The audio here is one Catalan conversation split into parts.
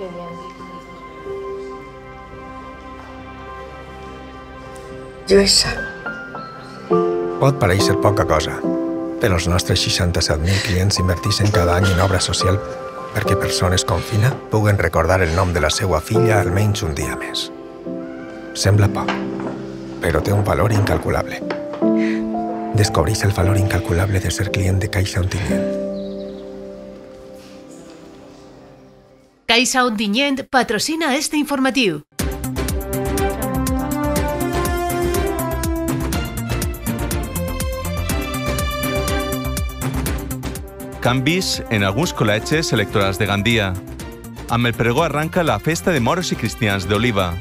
Union. Lluís. Pot pareixer poca cosa, però els nostres 67.000 clients inverteixen cada any en obra social perquè persones com Fina puguen recordar el nom de la seva filla almenys un dia més. Sembla poc, però té un valor incalculable. Descobreix el valor incalculable de ser client de Caixa Ontinyent. Caixa Ondinyent patrocina este informatiu. Canvis en alguns col·legis electorals de Gandia. Amb el pregó arranca la Festa de Moros i Cristians d'Oliva.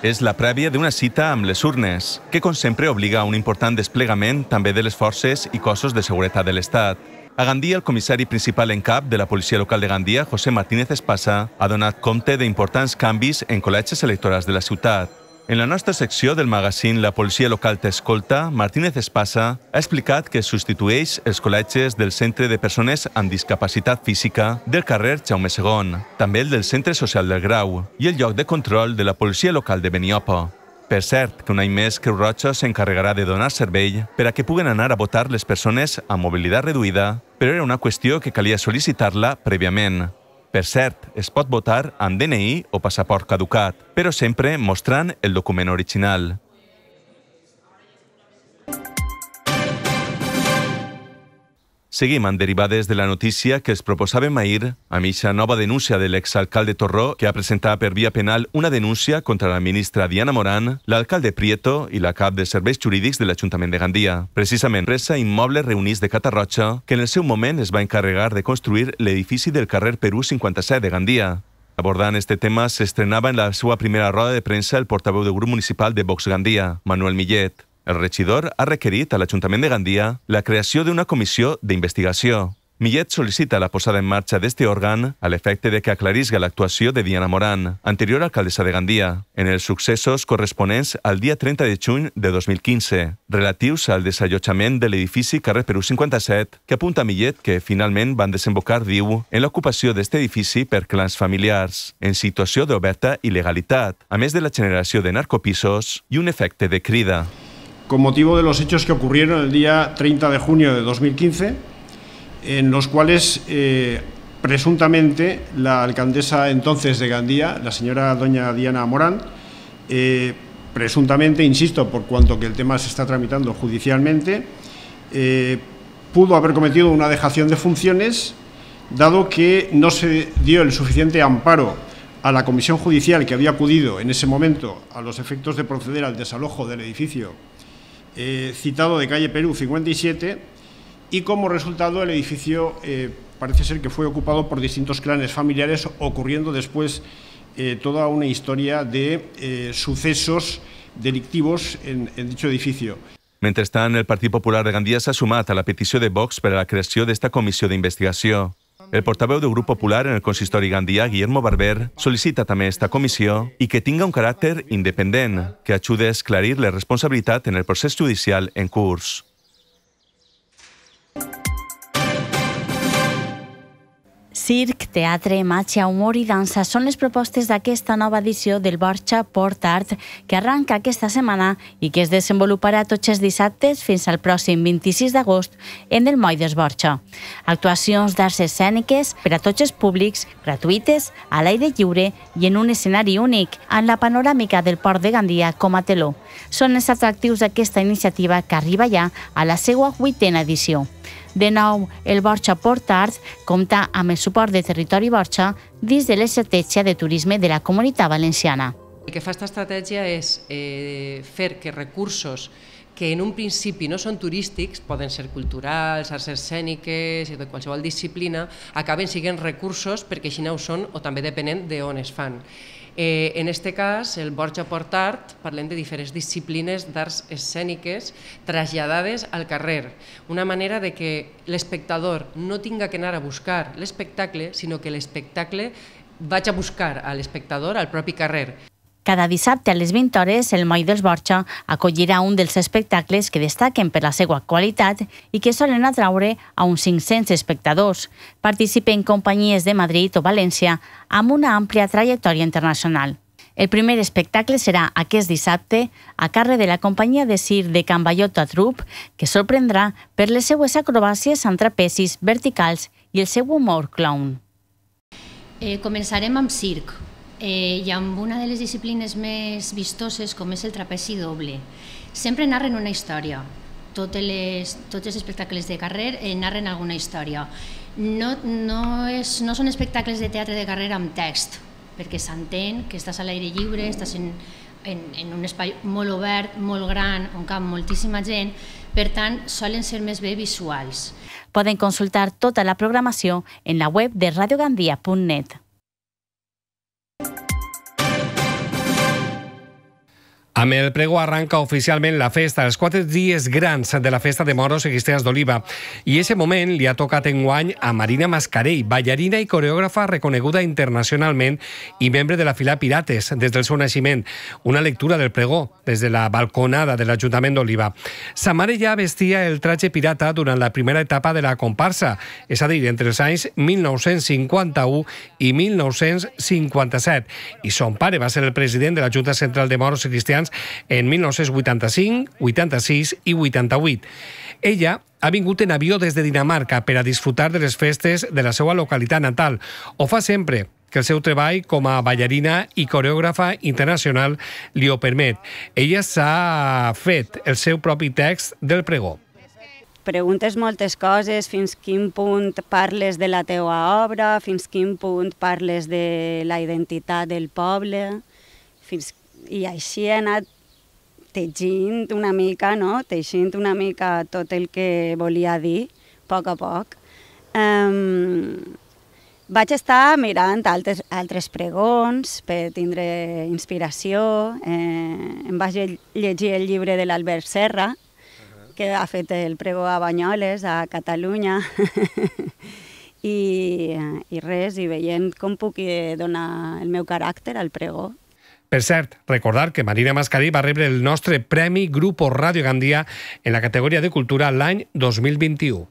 És la prèvia d'una cita amb les urnes, que com sempre obliga a un important desplegament també de les forces i cossos de seguretat de l'Estat. A Gandia, el comissari principal en cap de la policia local de Gandia, José Martínez Espasa, ha donat compte d'importants canvis en col·legis electorals de la ciutat. En la nostra secció del magazín La policia local t'escolta, Martínez Espasa ha explicat que substitueix els col·legis del Centre de Persones amb Discapacitat Física del carrer Jaume II, també el del Centre Social del Grau i el lloc de control de la policia local de Beniopo. Per cert, que un any més Creu Roja s'encarregarà de donar servei per a que puguen anar a votar les persones amb mobilitat reduïda, però era una qüestió que calia sol·licitar-la prèviament. Per cert, es pot votar amb DNI o passaport caducat, però sempre mostrant el document original. Seguim amb derivades de la notícia que es proposava ahir amb eixa nova denúncia de l'exalcalde Torró, que ha presentat per via penal una denúncia contra la ministra Diana Morán, l'alcalde Prieto i la cap de serveis jurídics de l'Ajuntament de Gandia. Precisament, presa immoble reunís de Catarrocha, que en el seu moment es va encarregar de construir l'edifici del carrer Perú 57 de Gandia. Abordant este tema, s'estrenava en la seva primera roda de premsa el portaveu del grup municipal de Vox Gandia, Manuel Millet. El regidor ha requerit a l'Ajuntament de Gandia la creació d'una comissió d'investigació. Millet sol·licita la posada en marxa d'este òrgan a l'efecte de que aclarisga l'actuació de Diana Morán, anterior alcaldessa de Gandia, en els successos corresponents al dia 30 de juny de 2015, relatius al desallotjament de l'edifici carrer Perú 57, que apunta Millet que finalment van desembocar, diu, en l'ocupació d'este edifici per clans familiars, en situació d'oberta il·legalitat, a més de la generació de narcopisos i un efecte de crida. con motivo de los hechos que ocurrieron el día 30 de junio de 2015, en los cuales eh, presuntamente la alcaldesa entonces de Gandía, la señora doña Diana Morán, eh, presuntamente, insisto, por cuanto que el tema se está tramitando judicialmente, eh, pudo haber cometido una dejación de funciones, dado que no se dio el suficiente amparo a la comisión judicial que había acudido en ese momento a los efectos de proceder al desalojo del edificio eh, citado de calle Perú 57 y como resultado el edificio eh, parece ser que fue ocupado por distintos clanes familiares, ocurriendo después eh, toda una historia de sucesos delictivos en, dicho edificio. Mientras en el Partido Popular de Gandia s'ha sumat a la petición de Vox para la creación de esta comisión de investigación. El portaveu del grup popular en el consistori gandià, Guillermo Barber, sol·licita també esta comissió i que tinga un caràcter independent, que ajude a esclarir la responsabilitat en el procés judicial en curs. Circ, teatre, imatge, humor i dansa són les propostes d'aquesta nova edició del Borja Port Art que arranca aquesta setmana i que es desenvoluparà tots els dissabtes fins al pròxim 26 d'agost en el Moll des Borja. Actuacions d'arts escèniques per a tots els públics, gratuïtes, a l'aire lliure i en un escenari únic, en la panoràmica del Port de Gandia com a teló. Són els atractius d'aquesta iniciativa que arriba ja a la seva vuitena edició. De nou, el Borja Port Arts compta amb el suport de Territori Borja dins de l'estratègia de turisme de la Comunitat Valenciana. El que fa aquesta estratègia és eh, fer que recursos que en un principi no són turístics, poden ser culturals, arts escèniques, i de qualsevol disciplina, acaben siguent recursos perquè així no ho són o també depenent de on es fan. Eh, en este cas, el Borja Portart, parlem de diferents disciplines d'arts escèniques traslladades al carrer. Una manera de que l'espectador no tinga que anar a buscar l'espectacle, sinó que l'espectacle vaig a buscar a l'espectador al propi carrer. Cada dissabte a les 20 hores, el Moll dels Borja acollirà un dels espectacles que destaquen per la seva qualitat i que solen atraure a uns 500 espectadors. Participen companyies de Madrid o València amb una àmplia trajectòria internacional. El primer espectacle serà aquest dissabte a càrrec de la companyia de Sir de Can Ballota Trup, que sorprendrà per les seues acrobàcies amb trapecis verticals i el seu humor clown. Eh, començarem amb circ, eh, i amb una de les disciplines més vistoses com és el trapeci doble. Sempre narren una història, totes les, tots els espectacles de carrer eh, narren alguna història. No, no, és, no són espectacles de teatre de carrer amb text, perquè s'entén que estàs a l'aire lliure, estàs en, en, en un espai molt obert, molt gran, on cap moltíssima gent, per tant, solen ser més bé visuals. Poden consultar tota la programació en la web de radiogandia.net. Amb el prego arranca oficialment la festa, els quatre dies grans de la festa de moros i cristians d'oliva. I aquest moment li ha tocat enguany a Marina Mascarell, ballarina i coreògrafa reconeguda internacionalment i membre de la fila Pirates des del seu naixement. Una lectura del pregó des de la balconada de l'Ajuntament d'Oliva. Sa mare ja vestia el traje pirata durant la primera etapa de la comparsa, és a dir, entre els anys 1951 i 1957. I son pare va ser el president de la Junta Central de Moros i Cristians Americanes en 1985, 86 i 88. Ella ha vingut en avió des de Dinamarca per a disfrutar de les festes de la seva localitat natal. Ho fa sempre que el seu treball com a ballarina i coreògrafa internacional li ho permet. Ella s'ha fet el seu propi text del pregó. Preguntes moltes coses, fins quin punt parles de la teua obra, fins quin punt parles de la identitat del poble, fins i així he anat teixint una mica, no? teixint una mica tot el que volia dir, a poc a poc. Um, vaig estar mirant altres, altres pregons per tindre inspiració. Eh, em vaig llegir el llibre de l'Albert Serra, que ha fet el pregó a Banyoles, a Catalunya. I, I res, i veient com puc donar el meu caràcter al pregó. Per cert, recordar que Marina Mascarí va rebre el nostre Premi Grupo Radio Gandia en la categoria de cultura l'any 2021.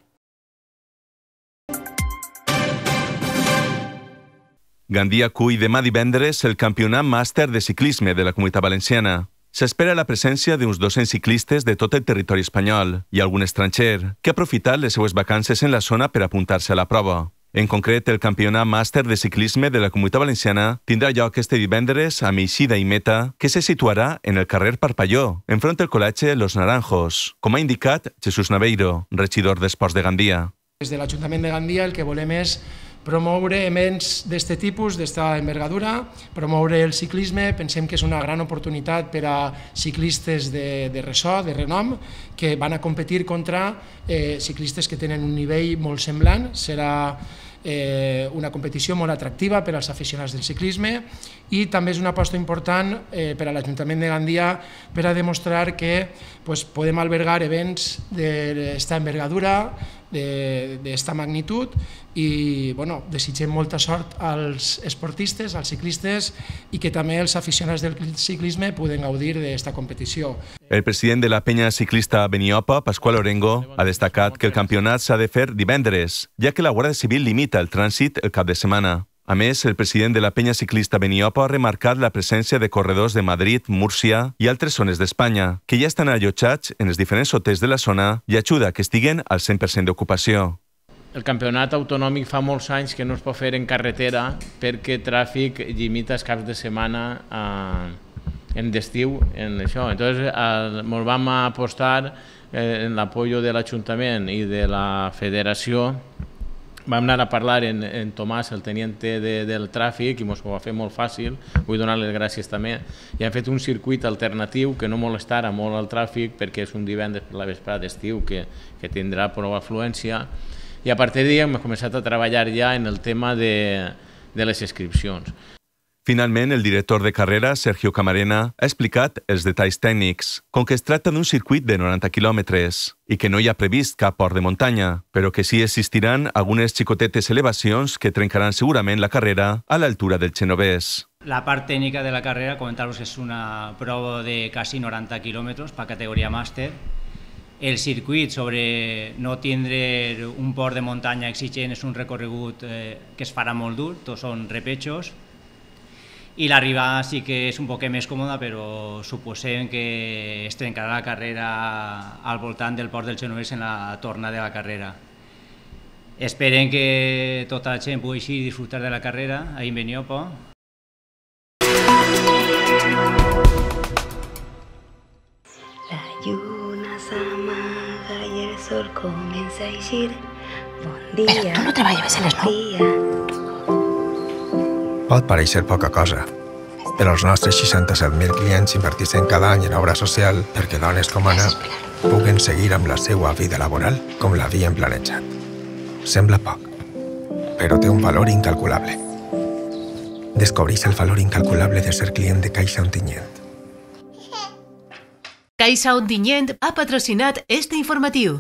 Gandia cui demà divendres el campionat màster de ciclisme de la Comunitat Valenciana. S'espera la presència d'uns 200 ciclistes de tot el territori espanyol i algun estranger que ha aprofitat les seues vacances en la zona per apuntar-se a la prova. En concret, el campionat màster de ciclisme de la Comunitat Valenciana tindrà lloc este divendres a Meixida i Meta, que se situarà en el carrer Parpalló, enfront del col·legi Los Naranjos, com ha indicat Jesús Naveiro, regidor d'Esports de Gandia. Des de l'Ajuntament de Gandia el que volem és promoure events d'aquest tipus, d'esta envergadura, promoure el ciclisme, pensem que és una gran oportunitat per a ciclistes de, de ressò, de renom, que van a competir contra eh, ciclistes que tenen un nivell molt semblant, serà eh, una competició molt atractiva per als aficionats del ciclisme i també és una aposta important eh, per a l'Ajuntament de Gandia per a demostrar que pues, podem albergar events d'aquesta envergadura, d'esta magnitud i bueno, desitgem molta sort als esportistes, als ciclistes i que també els aficionats del ciclisme poden gaudir d'esta competició. El president de la penya ciclista Beniopa, Pasqual Orengo, ha destacat que el campionat s'ha de fer divendres, ja que la Guàrdia Civil limita el trànsit el cap de setmana. A més, el president de la penya ciclista Beniopo ha remarcat la presència de corredors de Madrid, Múrcia i altres zones d'Espanya, que ja estan allotjats en els diferents hotels de la zona i ajuda que estiguen al 100% d'ocupació. El campionat autonòmic fa molts anys que no es pot fer en carretera perquè tràfic limita els caps de setmana eh, en d'estiu en això. Entonces, ens eh, vam apostar eh, en l'apoyo de l'Ajuntament i de la Federació vam anar a parlar en, en Tomàs, el teniente de, del tràfic, i ens ho va fer molt fàcil, vull donar les gràcies també, i han fet un circuit alternatiu que no molestarà molt al tràfic perquè és un divendres per la vesprada d'estiu que, que tindrà prou afluència, i a partir d'aquí hem començat a treballar ja en el tema de, de les inscripcions. Finalment, el director de carrera, Sergio Camarena, ha explicat els detalls tècnics, com que es tracta d'un circuit de 90 quilòmetres i que no hi ha previst cap port de muntanya, però que sí existiran algunes xicotetes elevacions que trencaran segurament la carrera a l'altura del Xenovès. La part tècnica de la carrera, comentaros que és una prova de quasi 90 quilòmetres per categoria màster, el circuit sobre no tindre un port de muntanya exigent és un recorregut eh, que es farà molt dur, tots són repetxos, i l'arribada sí que és un poc més còmoda, però suposem que es trencarà la carrera al voltant del port del Genovès en la torna de la carrera. Esperem que tota la gent pugui així disfrutar de la carrera a Inveniopo. La lluna s'amaga i el sol comença a eixir. Bon dia, Però tu no treballaves a les 9? Pot pareixer poca cosa, però els nostres 67.000 clients inverteixen cada any en obra social perquè dones com Anna puguen seguir amb la seva vida laboral com l'havien planejat. Sembla poc, però té un valor incalculable. Descobreix el valor incalculable de ser client de Caixa Ontinyent. Caixa Ontinyent ha patrocinat este informatiu.